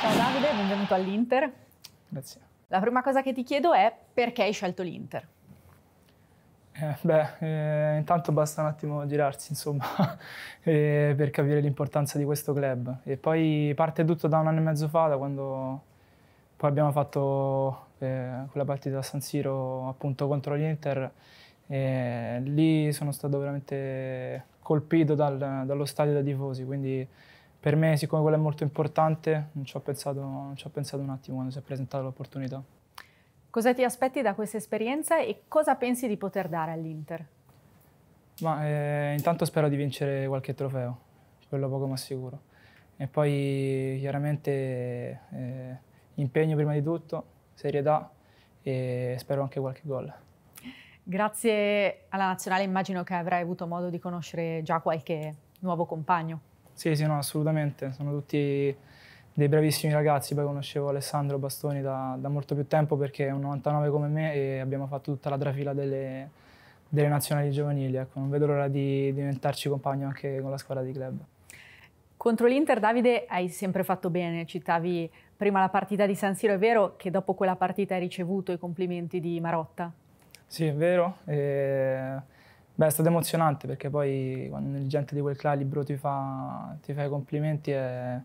Ciao Davide, benvenuto all'Inter. Grazie. La prima cosa che ti chiedo è perché hai scelto l'Inter? Eh, beh, eh, intanto basta un attimo girarsi, insomma, eh, per capire l'importanza di questo club. E poi parte tutto da un anno e mezzo fa, da quando poi abbiamo fatto eh, quella partita a San Siro appunto contro l'Inter. lì sono stato veramente colpito dal, dallo stadio da tifosi, quindi per me, siccome quello è molto importante, non ci ho pensato, non ci ho pensato un attimo quando si è presentata l'opportunità. Cosa ti aspetti da questa esperienza e cosa pensi di poter dare all'Inter? Ma eh, intanto spero di vincere qualche trofeo, quello poco ma sicuro. E poi chiaramente eh, impegno prima di tutto, serietà e spero anche qualche gol. Grazie alla Nazionale immagino che avrai avuto modo di conoscere già qualche nuovo compagno. Sì, sì, no, assolutamente. Sono tutti dei bravissimi ragazzi. Poi conoscevo Alessandro Bastoni da, da molto più tempo perché è un 99 come me e abbiamo fatto tutta la trafila delle, delle nazionali giovanili. Ecco. Non vedo l'ora di diventarci compagno anche con la squadra di club. Contro l'Inter, Davide, hai sempre fatto bene. Citavi prima la partita di San Siro. È vero che dopo quella partita hai ricevuto i complimenti di Marotta? Sì, è vero. E eh, Beh, è stato emozionante perché poi quando gente di quel calibro ti fa, ti fa i complimenti è,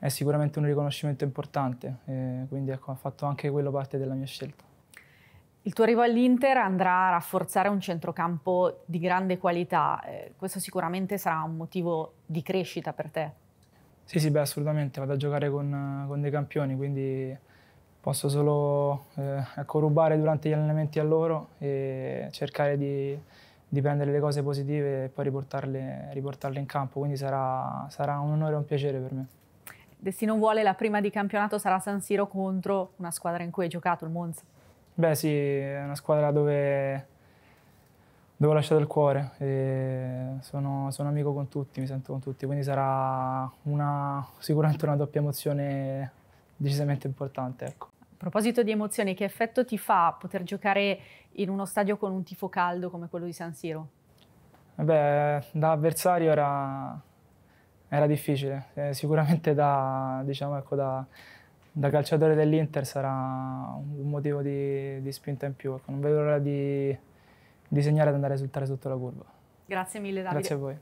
è, sicuramente un riconoscimento importante, e quindi ecco, ha fatto anche quello parte della mia scelta. Il tuo arrivo all'Inter andrà a rafforzare un centrocampo di grande qualità, eh, questo sicuramente sarà un motivo di crescita per te. Sì, sì, beh, assolutamente, vado a giocare con, con dei campioni, quindi posso solo eh, ecco, rubare durante gli allenamenti a loro e cercare di di prendere le cose positive e poi riportarle, riportarle in campo, quindi sarà, sarà un onore e un piacere per me. Destino vuole, la prima di campionato sarà San Siro contro una squadra in cui hai giocato, il Monza. Beh sì, è una squadra dove, dove ho lasciato il cuore, sono, sono, amico con tutti, mi sento con tutti, quindi sarà una, sicuramente una doppia emozione decisamente importante. Ecco. A proposito di emozioni, che effetto ti fa poter giocare in uno stadio con un tifo caldo come quello di San Siro? Beh, da avversario era, era difficile, eh, sicuramente da, diciamo, ecco, da, da calciatore dell'Inter sarà un motivo di, di spinta in più. Ecco, non vedo l'ora di, di segnare e andare a risultare sotto la curva. Grazie mille Davide. Grazie a voi.